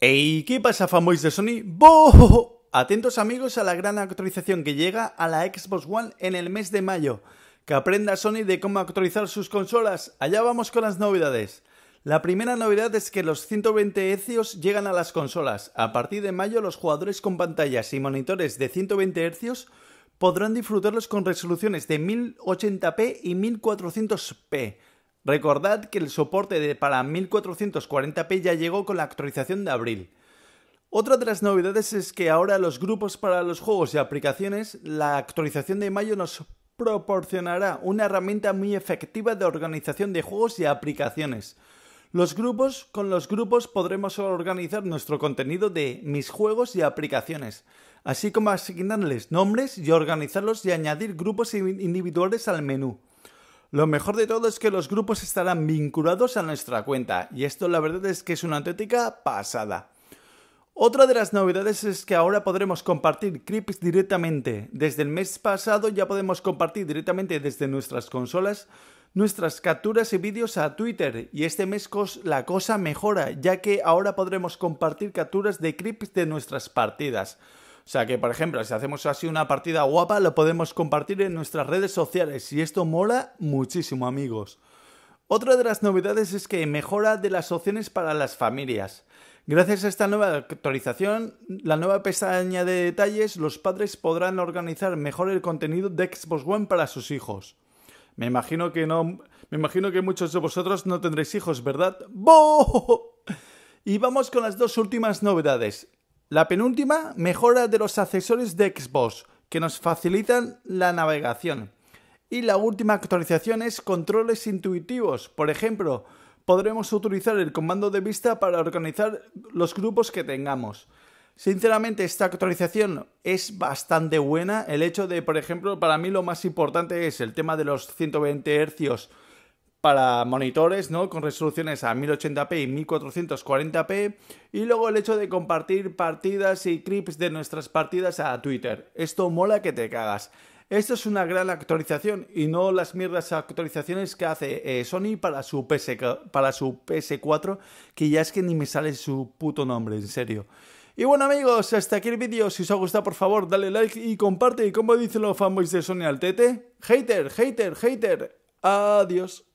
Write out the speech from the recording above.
¡Ey! ¿qué pasa fanboys de Sony? ¡Boo! Atentos amigos a la gran actualización que llega a la Xbox One en el mes de mayo. Que aprenda Sony de cómo actualizar sus consolas. Allá vamos con las novedades. La primera novedad es que los 120 Hz llegan a las consolas. A partir de mayo los jugadores con pantallas y monitores de 120 Hz podrán disfrutarlos con resoluciones de 1080p y 1400p Recordad que el soporte de para 1440p ya llegó con la actualización de abril. Otra de las novedades es que ahora los grupos para los juegos y aplicaciones, la actualización de mayo nos proporcionará una herramienta muy efectiva de organización de juegos y aplicaciones. Los grupos, con los grupos podremos organizar nuestro contenido de mis juegos y aplicaciones, así como asignarles nombres y organizarlos y añadir grupos individuales al menú. Lo mejor de todo es que los grupos estarán vinculados a nuestra cuenta y esto la verdad es que es una auténtica pasada. Otra de las novedades es que ahora podremos compartir clips directamente. Desde el mes pasado ya podemos compartir directamente desde nuestras consolas nuestras capturas y vídeos a Twitter y este mes la cosa mejora ya que ahora podremos compartir capturas de clips de nuestras partidas. O sea que, por ejemplo, si hacemos así una partida guapa, lo podemos compartir en nuestras redes sociales y esto mola muchísimo, amigos. Otra de las novedades es que mejora de las opciones para las familias. Gracias a esta nueva actualización, la nueva pestaña de detalles, los padres podrán organizar mejor el contenido de Xbox One para sus hijos. Me imagino que no. Me imagino que muchos de vosotros no tendréis hijos, ¿verdad? ¡Boo! Y vamos con las dos últimas novedades. La penúltima, mejora de los accesorios de Xbox, que nos facilitan la navegación. Y la última actualización es controles intuitivos. Por ejemplo, podremos utilizar el comando de vista para organizar los grupos que tengamos. Sinceramente, esta actualización es bastante buena. El hecho de, por ejemplo, para mí lo más importante es el tema de los 120 Hz para monitores, ¿no? Con resoluciones a 1080p y 1440p. Y luego el hecho de compartir partidas y clips de nuestras partidas a Twitter. Esto mola que te cagas. Esto es una gran actualización y no las mierdas actualizaciones que hace eh, Sony para su, PS, para su PS4, que ya es que ni me sale su puto nombre, en serio. Y bueno amigos, hasta aquí el vídeo, si os ha gustado por favor dale like y comparte y como dicen los fanboys de Sony al tete, hater, hater, hater, adiós.